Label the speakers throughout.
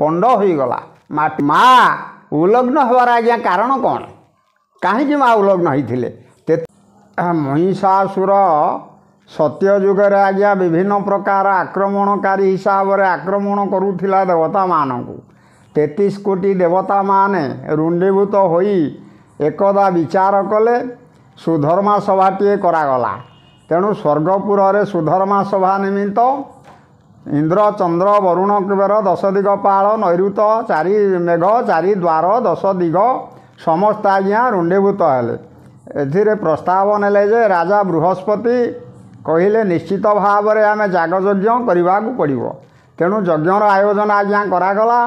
Speaker 1: ପଣ୍ଡ ହୋଇଗଲା ମା ଉଲଗ୍ନ ହେବାର ଆଜ୍ଞା କାରଣ କ'ଣ କାହିଁକି ମା ଉଲଗ୍ନ ହୋଇଥିଲେ ମହିଷାସୁର ସତ୍ୟ ଯୁଗରେ ଆଜ୍ଞା ବିଭିନ୍ନ ପ୍ରକାର ଆକ୍ରମଣକାରୀ ହିସାବରେ ଆକ୍ରମଣ କରୁଥିଲା ଦେବତାମାନଙ୍କୁ ତେତିଶ କୋଟି ଦେବତାମାନେ ରୁଣ୍ଡିଭୂତ ହୋଇ ଏକଦା ବିଚାର କଲେ ସୁଧର୍ମା ସଭାଟିଏ କରାଗଲା ତେଣୁ ସ୍ୱର୍ଗପୁରରେ ସୁଧର୍ମା ସଭା ନିମିତ୍ତ ଇନ୍ଦ୍ର ଚନ୍ଦ୍ର ବରୁଣ କୁବେର ଦଶ ଦିଗ ପାଳ ନୈଋତ ଚାରି ମେଘ ଚାରି ଦ୍ୱାର ଦଶ ଦିଗ ସମସ୍ତେ ଆଜ୍ଞା ରୁଣ୍ଡିଭୂତ ହେଲେ ଏଥିରେ ପ୍ରସ୍ତାବ ନେଲେ ଯେ ରାଜା ବୃହସ୍ପତି କହିଲେ ନିଶ୍ଚିତ ଭାବରେ ଆମେ ଜାଗଯଜ୍ଞ କରିବାକୁ ପଡ଼ିବ ତେଣୁ ଯଜ୍ଞର ଆୟୋଜନ ଆଜ୍ଞା କରାଗଲା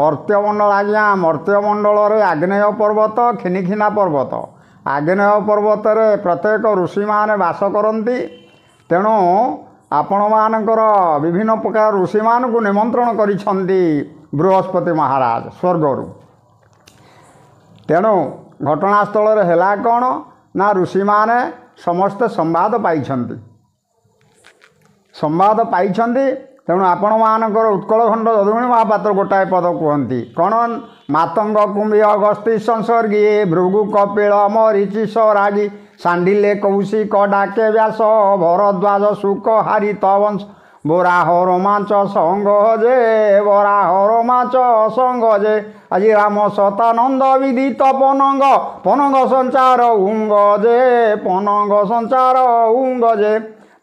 Speaker 1: ମର୍ତ୍ତ୍ୟମଣ୍ଡଳ ଆଜ୍ଞା ମର୍ତ୍ତ୍ୟମଣ୍ଡଳରେ ଆଗ୍ନେୟ ପର୍ବତ କ୍ଷିନିକ୍ଷିନା ପର୍ବତ ଆଗ୍ନେୟ ପର୍ବତରେ ପ୍ରତ୍ୟେକ ଋଷିମାନେ ବାସ କରନ୍ତି ତେଣୁ ଆପଣମାନଙ୍କର ବିଭିନ୍ନ ପ୍ରକାର ଋଷିମାନଙ୍କୁ ନିମନ୍ତ୍ରଣ କରିଛନ୍ତି ବୃହସ୍ପତି ମହାରାଜ ସ୍ୱର୍ଗରୁ ତେଣୁ ଘଟଣାସ୍ଥଳରେ ହେଲା କ'ଣ ନା ଋଷିମାନେ ସମସ୍ତେ ସମ୍ବାଦ ପାଇଛନ୍ତି ସମ୍ବାଦ ପାଇଛନ୍ତି ତେଣୁ ଆପଣମାନଙ୍କର ଉତ୍କଳ ଖଣ୍ଡ ଯଦୁଣି ମହାପାତ୍ର ଗୋଟାଏ ପଦ କୁହନ୍ତି କ'ଣ ମାତଙ୍ଗ କୁମ୍ଭୀ ଅଗସ୍ତି ସଂସର୍ଗୀ ଭୃଗୁ କପିଳ ମରିଚିଷ ରାଗି ସାଣ୍ଡିଲେ କୌଶିକ ଡାକେ ବ୍ୟାସ ଭରଦ୍ୱାଜ ଶୁକ ହାରିତ ବଂଶ বরাহ রোমাঞ্চ সঙ্গ যে বরাহ রোমাঞ্চ সঙ্গ যে আজি রাম শতানন্দ বিদিত পনঙ্গ পনঙ্গ সঞ্চার উঙ্গ যে পনঙ্গ সঞ্চার উঙ্গ যে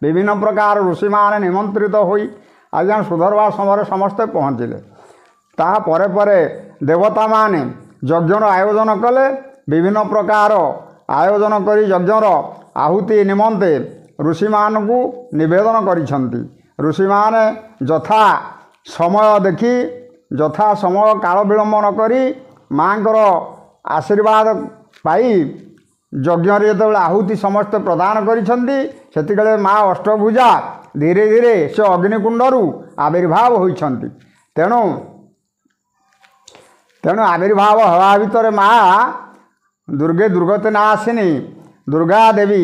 Speaker 1: বিভিন্ন প্রকার ঋষিমানে নিমন্ত্রিত হই আজ্ঞা সুধরবার সময় সমস্তে পৌঁছিলে তাহা পরে পরে দেবতামানে যজ্ঞর আয়োজন কলে বিভিন্ন প্রকার ଆୟୋଜନ କରି ଯଜ୍ଞର ଆହୁତି ନିମନ୍ତେ ଋଷିମାନଙ୍କୁ ନିବେଦନ କରିଛନ୍ତି ଋଷିମାନେ ଯଥା ସମୟ ଦେଖି ଯଥା ସମୟ କାଳ ବିଳମ୍ବ ନକରି ମାଆଙ୍କର ଆଶୀର୍ବାଦ ପାଇ ଯଜ୍ଞରେ ଯେତେବେଳେ ଆହୁତି ସମସ୍ତେ ପ୍ରଦାନ କରିଛନ୍ତି ସେତେବେଳେ ମାଆ ଅଷ୍ଟଭୁଜା ଧୀରେ ଧୀରେ ସେ ଅଗ୍ନିକୁଣ୍ଡରୁ ଆବିର୍ଭାବ ହୋଇଛନ୍ତି ତେଣୁ ତେଣୁ ଆବିର୍ଭାବ ହେବା ଭିତରେ ମାଆ ଦୁର୍ଗେ ଦୁର୍ଗତ ନା ଆସିନି ଦୁର୍ଗା ଦେବୀ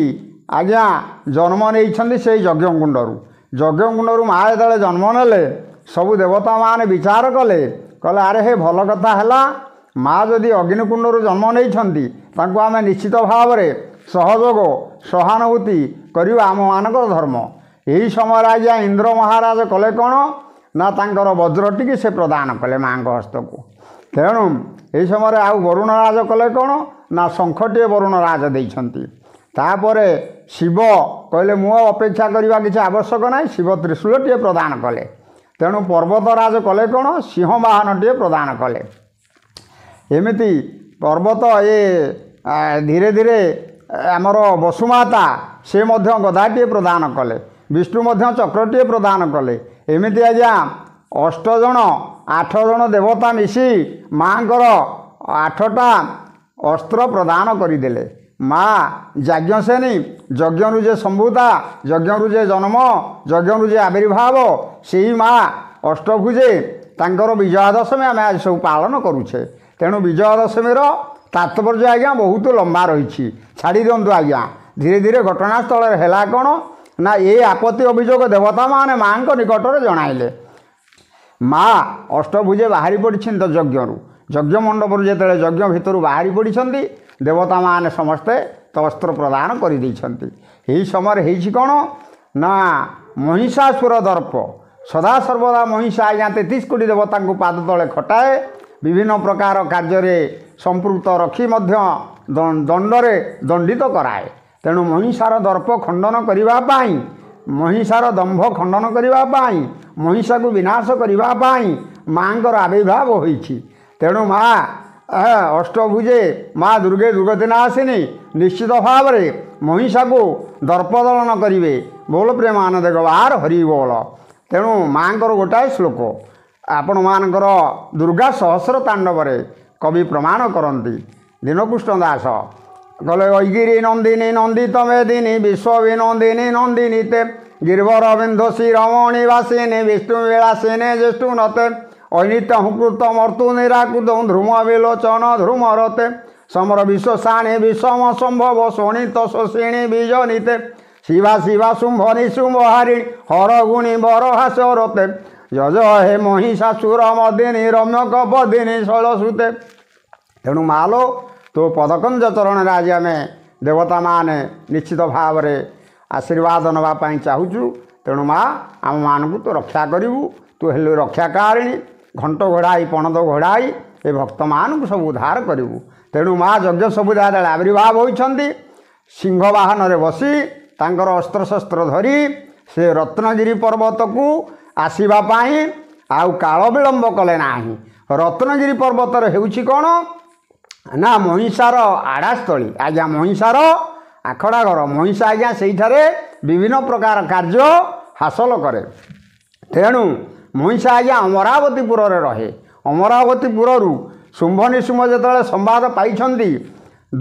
Speaker 1: ଆଜ୍ଞା ଜନ୍ମ ନେଇଛନ୍ତି ସେଇ ଯଜ୍ଞ କୁଣ୍ଡରୁ ଯଜ୍ଞ କୁଣ୍ଡରୁ ମା' ଯେତେବେଳେ ଜନ୍ମ ନେଲେ ସବୁ ଦେବତାମାନେ ବିଚାର କଲେ କହିଲେ ଆରେ ହେ ଭଲ କଥା ହେଲା ମାଆ ଯଦି ଅଗ୍ନିକୁଣ୍ଡରୁ ଜନ୍ମ ନେଇଛନ୍ତି ତାଙ୍କୁ ଆମେ ନିଶ୍ଚିତ ଭାବରେ ସହଯୋଗ ସହାନୁଭୂତି କରିବା ଆମମାନଙ୍କର ଧର୍ମ ଏହି ସମୟରେ ଆଜ୍ଞା ଇନ୍ଦ୍ର ମହାରାଜ କଲେ କ'ଣ ନା ତାଙ୍କର ବଜ୍ରଟିକି ସେ ପ୍ରଦାନ କଲେ ମାଆଙ୍କ ହସ୍ତକୁ ତେଣୁ ଏହି ସମୟରେ ଆଉ ବରୁଣ ରାଜ କଲେ କ'ଣ ନା ଶଙ୍ଖଟିଏ ବରୁଣ ରାଜ ଦେଇଛନ୍ତି ତାପରେ ଶିବ କହିଲେ ମୁଁ ଆଉ ଅପେକ୍ଷା କରିବା କିଛି ଆବଶ୍ୟକ ନାହିଁ ଶିବ ତ୍ରିଶୂଳଟିଏ ପ୍ରଦାନ କଲେ ତେଣୁ ପର୍ବତରାଜ କଲେ କ'ଣ ସିଂହ ବାହନଟିଏ ପ୍ରଦାନ କଲେ ଏମିତି ପର୍ବତ ଏ ଧୀରେ ଧୀରେ ଆମର ବସୁମାତା ସେ ମଧ୍ୟ ଗଦାଟିଏ ପ୍ରଦାନ କଲେ ବିଷ୍ଣୁ ମଧ୍ୟ ଚକ୍ରଟିଏ ପ୍ରଦାନ କଲେ ଏମିତି ଆଜ୍ଞା ଅଷ୍ଟଜଣ ଆଠ ଜଣ ଦେବତା ମିଶି ମାଆଙ୍କର ଆଠଟା ଅସ୍ତ୍ର ପ୍ରଦାନ କରିଦେଲେ ମା ଯାଜ୍ଞସେନୀ ଯଜ୍ଞରୁ ଯେ ସମ୍ଭୁତା ଯଜ୍ଞରୁ ଯେ ଜନ୍ମ ଯଜ୍ଞରୁ ଯେ ଆବିର୍ଭାବ ସେହି ମା ଅଷ୍ଟଭୁଜେ ତାଙ୍କର ବିଜୟା ଦଶମୀ ଆମେ ଆଜି ସବୁ ପାଳନ କରୁଛେ ତେଣୁ ବିଜୟା ଦଶମୀର ତାତ୍ପର୍ଯ୍ୟ ଆଜ୍ଞା ବହୁତ ଲମ୍ବା ରହିଛି ଛାଡ଼ି ଦିଅନ୍ତୁ ଆଜ୍ଞା ଧୀରେ ଧୀରେ ଘଟଣାସ୍ଥଳରେ ହେଲା କ'ଣ ନା ଏ ଆପତ୍ତି ଅଭିଯୋଗ ଦେବତାମାନେ ମାଙ୍କ ନିକଟରେ ଜଣାଇଲେ ମା ଅଷ୍ଟଭୁଜେ ବାହାରି ପଡ଼ିଛନ୍ତି ତ ଯଜ୍ଞରୁ ଯଜ୍ଞ ମଣ୍ଡପରୁ ଯେତେବେଳେ ଯଜ୍ଞ ଭିତରୁ ବାହାରି ପଡ଼ିଛନ୍ତି ଦେବତାମାନେ ସମସ୍ତେ ତସ୍ତ୍ର ପ୍ରଦାନ କରିଦେଇଛନ୍ତି ଏହି ସମୟରେ ହେଇଛି କ'ଣ ନା ମହିଷାସୁର ଦର୍ପ ସଦାସର୍ବଦା ମହିଷା ଆଜ୍ଞା ତେତିଶ କୋଟି ଦେବତାଙ୍କୁ ପାଦ ତଳେ ଖଟାଏ ବିଭିନ୍ନ ପ୍ରକାର କାର୍ଯ୍ୟରେ ସମ୍ପୃକ୍ତ ରଖି ମଧ୍ୟ ଦଣ୍ଡରେ ଦଣ୍ଡିତ କରାଏ ତେଣୁ ମହିଷାର ଦର୍ପ ଖଣ୍ଡନ କରିବା ପାଇଁ ମହିଷାର ଦମ୍ଭ ଖଣ୍ଡନ କରିବା ପାଇଁ ମହିଷାକୁ ବିନାଶ କରିବା ପାଇଁ ମାଆଙ୍କର ଆବିର୍ଭାବ ହୋଇଛି ତେଣୁ ମା ଅଷ୍ଟଭୁଜେ ମା ଦୁର୍ଗେ ଦୁର୍ଗ ଦିନ ଆସିନି ନିଶ୍ଚିତ ଭାବରେ ମହିଷାକୁ ଦର୍ପଦଳନ କରିବେ ବୋଲ ପ୍ରେମ ଆନନ୍ଦ ଆର ହରିବଲ ତେଣୁ ମାଆଙ୍କର ଗୋଟାଏ ଶ୍ଳୋକ ଆପଣମାନଙ୍କର ଦୁର୍ଗା ସହସ୍ର ତାଣ୍ଡବରେ କବି ପ୍ରମାଣ କରନ୍ତି ଦୀନକୃଷ୍ଣ ଦାସ କହିଲେ ଐଗିରି ନନ୍ଦିନୀ ନନ୍ଦିତ ମେଦିନୀ ବି ନନ୍ଦିନୀ ନନ୍ଦିନୀ ତେ ଗିର୍ଭର ବିନ୍ଧୋ ଶ୍ରୀ ରମଣୀ ବାସିନୀ ବିଷ୍ଣୁ ବିଳାସିନୀ ଜ୍ୟେଷ୍ଠୁ ନତେ ଅନିତ ହୃତ ମର୍ତ୍ତୁ ନିରାକୃତ ଧ୍ରୁମ ବିଲୋଚନ ଧ୍ରୁମ ରତେ ସମର ବିଶ୍ୱସାଣି ବିଷମ ସମ୍ଭବ ଶୋଣିତ ଶୋଷିଣୀ ବିଜନିତେ ଶିବା ଶିବା ଶୁମ୍ଭ ନିଶୁମ୍ଭ ହାରିଣୀ ହର ଗୁଣୀ ବର ହାସ ରତେ ଜଜ ହେ ମହିଷା ସୁର ମଦିନୀ ରମ୍ୟ ବଦିନୀ ଶୈଳ ସୁତେ ତେଣୁ ମାଲୋ ତୋ ପଦକଞ୍ଜ ଚରଣରେ ଆଜି ଆମେ ଦେବତାମାନେ ନିଶ୍ଚିତ ଭାବରେ ଆଶୀର୍ବାଦ ନେବା ପାଇଁ ଚାହୁଁଛୁ ତେଣୁ ମା ଆମମାନଙ୍କୁ ତୁ ରକ୍ଷା କରିବୁ ତୁ ହେଲୁ ରକ୍ଷାକାରିଣୀ ଘଣ୍ଟ ଘୋଡ଼ାଇ ପଣଦ ଘୋଡ଼ାଇ ଏ ଭକ୍ତମାନଙ୍କୁ ସବୁ ଉଦ୍ଧାର କରିବୁ ତେଣୁ ମା' ଯଜ୍ଞ ସବୁଦା ଦେଳେ ଆବିର୍ଭାବ ହୋଇଛନ୍ତି ସିଂହ ବାହନରେ ବସି ତାଙ୍କର ଅସ୍ତ୍ରଶସ୍ତ୍ର ଧରି ସେ ରତ୍ନଗିରି ପର୍ବତକୁ ଆସିବା ପାଇଁ ଆଉ କାଳ ବିଳମ୍ବ କଲେ ନାହିଁ ରତ୍ନଗିରି ପର୍ବତରେ ହେଉଛି କ'ଣ ନା ମହିଷାର ଆଡ଼ାସ୍ଥଳୀ ଆଜ୍ଞା ମହିଷାର ଆଖଡ଼ା ଘର ମହିଷା ଆଜ୍ଞା ସେଇଠାରେ ବିଭିନ୍ନ ପ୍ରକାର କାର୍ଯ୍ୟ ହାସଲ କରେ ତେଣୁ ମଇଁଷ ଆଜ୍ଞା ଅମରାବତୀପୁରରେ ରହେ ଅମରାବତୀପୁରରୁ ଶୁମ୍ଭନିଶୁମ୍ଭ ଯେତେବେଳେ ସମ୍ବାଦ ପାଇଛନ୍ତି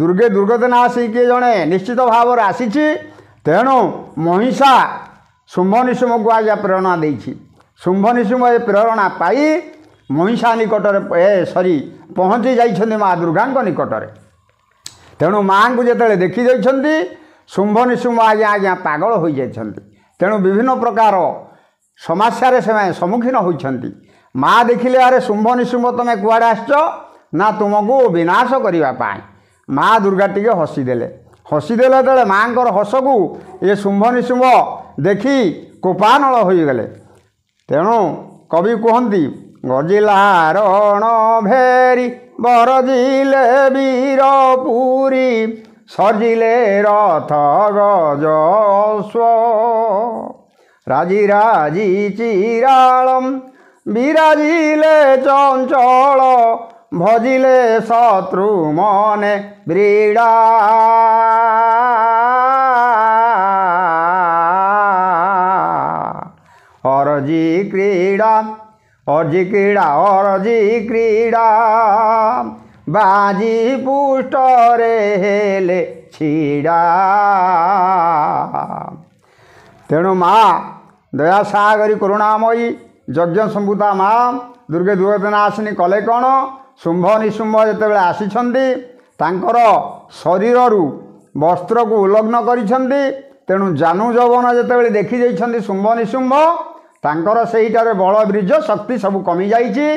Speaker 1: ଦୁର୍ଗେ ଦୁର୍ଗଦନା ଆସି କିଏ ଜଣେ ନିଶ୍ଚିତ ଭାବରେ ଆସିଛି ତେଣୁ ମହିଷା ଶୁମ୍ଭନିଶୁମ୍ଭକୁ ଆଜ୍ଞା ପ୍ରେରଣା ଦେଇଛି ଶୁମ୍ଭନିଶୁମ୍ଭ ଏ ପ୍ରେରଣା ପାଇ ମହିଷା ନିକଟରେ ଏ ସରି ପହଞ୍ଚି ଯାଇଛନ୍ତି ମା' ଦୁର୍ଗାଙ୍କ ନିକଟରେ ତେଣୁ ମାଆଙ୍କୁ ଯେତେବେଳେ ଦେଖିଯାଇଛନ୍ତି ଶୁମ୍ଭନିଶୁମ୍ଭ ଆଜ୍ଞା ଆଜ୍ଞା ପାଗଳ ହୋଇଯାଇଛନ୍ତି ତେଣୁ ବିଭିନ୍ନ ପ୍ରକାର ସମସ୍ୟାରେ ସେମାନେ ସମ୍ମୁଖୀନ ହୋଇଛନ୍ତି ମା' ଦେଖିଲେ ଆରେ ଶୁମ୍ଭ ନିଶୁମ୍ଭ ତୁମେ କୁଆଡ଼େ ଆସିଛ ନା ତୁମକୁ ବିନାଶ କରିବା ପାଇଁ ମା' ଦୁର୍ଗା ଟିକେ ହସିଦେଲେ ହସିଦେଲେ ତେଳେ ମାଆଙ୍କର ହସକୁ ଏ ଶୁମ୍ଭ ନିଶୁମ୍ଭ ଦେଖି କୋପାନଳ ହୋଇଗଲେ ତେଣୁ କବି କୁହନ୍ତି ଗଜିଲା ରଣ ଭେରି ବରଜିଲେ ବୀର ପୁରୀ ସଜିଲେ ରଥ ଗଜ ରାଜି ଚିରାଳମ୍ ବିରାଜିଲେ ଚଞ୍ଚଳ ଭଜିଲେ ଶତ୍ରୁ ମନେ ବ୍ରୀଡ଼ା ଅରଜି କ୍ରୀଡ଼ା ଅର୍ଜି କ୍ରୀଡ଼ା ଅରଜି କ୍ରୀଡ଼ା ବାଜି ପୁଷ୍ଟରେ ହେଲେ ଛିଡ଼ା ତେଣୁ ମା' ଦୟା ସାହାଗରି କରୁଣାମୟୀ ଯଜ୍ଞ ସମ୍ଭୁତା ମା ଦୁର୍ଗେ ଦୁର୍ଘଟନା ଆସିନି କଲେ କ'ଣ ଶୁମ୍ଭ ନିଶୁମ୍ଭ ଯେତେବେଳେ ଆସିଛନ୍ତି ତାଙ୍କର ଶରୀରରୁ ବସ୍ତ୍ରକୁ ଉଲଗ୍ନ କରିଛନ୍ତି ତେଣୁ ଜାନୁ ଯୌବନ ଯେତେବେଳେ ଦେଖିଯାଇଛନ୍ତି ଶୁମ୍ଭ ନିଶୁମ୍ଭ ତାଙ୍କର ସେଇଟାରେ ବଳ ବୀର୍ଯ୍ୟ ଶକ୍ତି ସବୁ କମିଯାଇଛି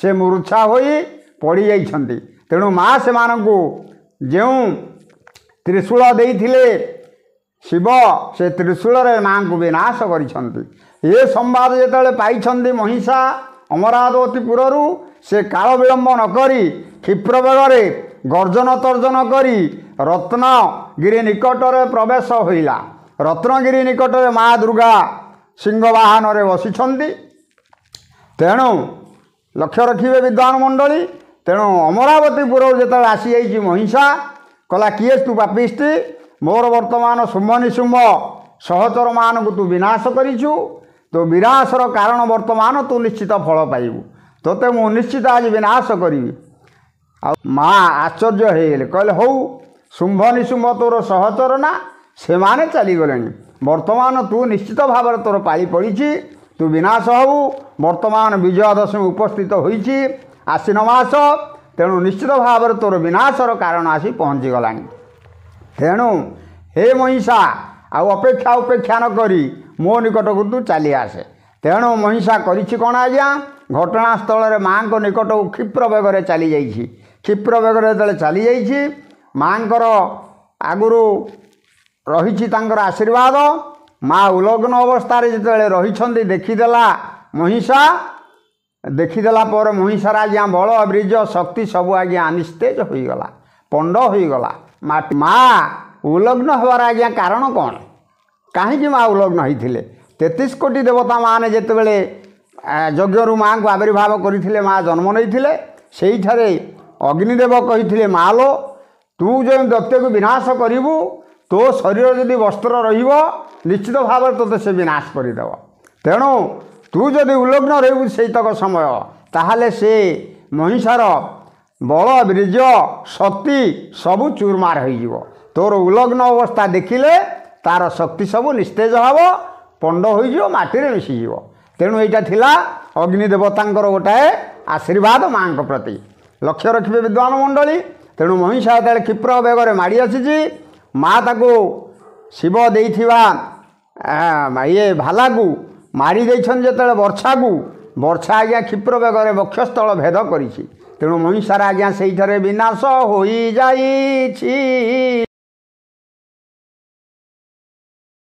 Speaker 1: ସେ ମୂର୍ଚ୍ଛା ହୋଇ ପଡ଼ିଯାଇଛନ୍ତି ତେଣୁ ମା ସେମାନଙ୍କୁ ଯେଉଁ ତ୍ରିଶୂଳ ଦେଇଥିଲେ ଶିବ ସେ ତ୍ରିଶୂଳରେ ମାଆଙ୍କୁ ବିନାଶ କରିଛନ୍ତି ଏ ସମ୍ବାଦ ଯେତେବେଳେ ପାଇଛନ୍ତି ମହିଷା ଅମରାବତୀପୁରରୁ ସେ କାଳ ବିଳମ୍ବ ନ କରି କ୍ଷିପ୍ର ବେଗରେ ଗର୍ଜନ ତର୍ଜନ କରି ରତ୍ନଗିରି ନିକଟରେ ପ୍ରବେଶ ହୋଇଲା ରତ୍ନଗିରି ନିକଟରେ ମା ଦୁର୍ଗା ସିଂହ ବାହନରେ ବସିଛନ୍ତି ତେଣୁ ଲକ୍ଷ୍ୟ ରଖିବେ ବିଦ୍ୱାନ ମଣ୍ଡଳୀ ତେଣୁ ଅମରାବତୀପୁରରୁ ଯେତେବେଳେ ଆସିଯାଇଛି ମହିଷା କଲା କିଏ ତୁ ବାପିଷ୍ଟି ମୋର ବର୍ତ୍ତମାନ ଶୁମ୍ଭନିଶୁମ୍ଭ ସହଚରମାନଙ୍କୁ ତୁ ବିନାଶ କରିଛୁ ତୋ ବିନାଶର କାରଣ ବର୍ତ୍ତମାନ ତୁ ନିଶ୍ଚିତ ଫଳ ପାଇବୁ ତୋତେ ମୁଁ ନିଶ୍ଚିତ ଆଜି ବିନାଶ କରିବି ଆଉ ମା' ଆଶ୍ଚର୍ଯ୍ୟ ହେଇଗଲେ କହିଲେ ହଉ ଶୁମ୍ଭ ନିଶୁମ୍ଭ ତୋର ସହଚର ନା ସେମାନେ ଚାଲିଗଲେଣି ବର୍ତ୍ତମାନ ତୁ ନିଶ୍ଚିତ ଭାବରେ ତୋର ପାଳି ପଡ଼ିଛି ତୁ ବିନାଶ ହେବୁ ବର୍ତ୍ତମାନ ବିଜୟାଦଶମୀ ଉପସ୍ଥିତ ହୋଇଛି ଆଶ୍ୱିନ ମାସ ତେଣୁ ନିଶ୍ଚିତ ଭାବରେ ତୋର ବିନାଶର କାରଣ ଆସି ପହଞ୍ଚିଗଲାଣି ତେଣୁ ହେ ମହିଷା ଆଉ ଅପେକ୍ଷା ଉପେକ୍ଷା ନ କରି ମୋ ନିକଟକୁ ତୁ ଚାଲି ଆସେ ତେଣୁ ମହିଷା କରିଛି କ'ଣ ଆଜ୍ଞା ଘଟଣାସ୍ଥଳରେ ମାଆଙ୍କ ନିକଟକୁ କ୍ଷିପ୍ର ବେଗରେ ଚାଲିଯାଇଛି କ୍ଷିପ୍ର ବେଗରେ ଯେତେବେଳେ ଚାଲିଯାଇଛି ମାଆଙ୍କର ଆଗରୁ ରହିଛି ତାଙ୍କର ଆଶୀର୍ବାଦ ମା ଉଲଗ୍ନ ଅବସ୍ଥାରେ ଯେତେବେଳେ ରହିଛନ୍ତି ଦେଖିଦେଲା ମହିଷା ଦେଖିଦେଲା ପରେ ମହିଷାର ଆଜ୍ଞା ବଳ ବ୍ରିଜ ଶକ୍ତି ସବୁ ଆଜ୍ଞା ନିସ୍ତେଜ ହୋଇଗଲା ପଣ୍ଡ ହୋଇଗଲା ମା ଉଲଗ୍ନ ହେବାର ଆଜ୍ଞା କାରଣ କ'ଣ କାହିଁକି ମା ଉଲଗ୍ନ ହୋଇଥିଲେ ତେତିଶ କୋଟି ଦେବତାମାନେ ଯେତେବେଳେ ଯଜ୍ଞରୁ ମାଆଙ୍କୁ ଆବିର୍ଭାବ କରିଥିଲେ ମା ଜନ୍ମ ନେଇଥିଲେ ସେଇଠାରେ ଅଗ୍ନିଦେବ କହିଥିଲେ ମା ଲୋ ତୁ ଯେଉଁ ବ୍ୟକ୍ତିକୁ ବିନାଶ କରିବୁ ତୋ ଶରୀର ଯଦି ବସ୍ତ୍ର ରହିବ ନିଶ୍ଚିତ ଭାବରେ ତୋତେ ସେ ବିନାଶ କରିଦେବ ତେଣୁ ତୁ ଯଦି ଉଲଗ୍ନ ରହିବୁ ସେଇତକ ସମୟ ତାହେଲେ ସେ ମହିଷାର ବଳ ବୀର୍ଯ୍ୟ ଶକ୍ତି ସବୁ ଚୁରମାର ହୋଇଯିବ ତୋର ଉଲଗ୍ନ ଅବସ୍ଥା ଦେଖିଲେ ତାର ଶକ୍ତି ସବୁ ନିସ୍ତେଜ ହେବ ପଣ୍ଡ ହୋଇଯିବ ମାଟିରେ ମିଶିଯିବ ତେଣୁ ଏଇଟା ଥିଲା ଅଗ୍ନି ଦେବତାଙ୍କର ଗୋଟାଏ ଆଶୀର୍ବାଦ ମାଆଙ୍କ ପ୍ରତି ଲକ୍ଷ୍ୟ ରଖିବେ ବିଦ୍ୱାନ ମଣ୍ଡଳୀ ତେଣୁ ମହିଷା ଯେତେବେଳେ କ୍ଷିପ୍ର ବେଗରେ ମାଡ଼ି ଆସିଛି ମା ତାକୁ ଶିବ ଦେଇଥିବା ଇଏ ଭାଲାକୁ ମାରି ଦେଇଛନ୍ତି ଯେତେବେଳେ ବର୍ଷାକୁ ବର୍ଷା ଆଜ୍ଞା କ୍ଷିପ୍ର ବେଗରେ ବକ୍ଷସ୍ଥଳ ଭେଦ କରିଛି ତେଣୁ ମଣିଷର ଆଜ୍ଞା ସେଇଠାରେ ବିନାଶ ହୋଇଯାଇଛି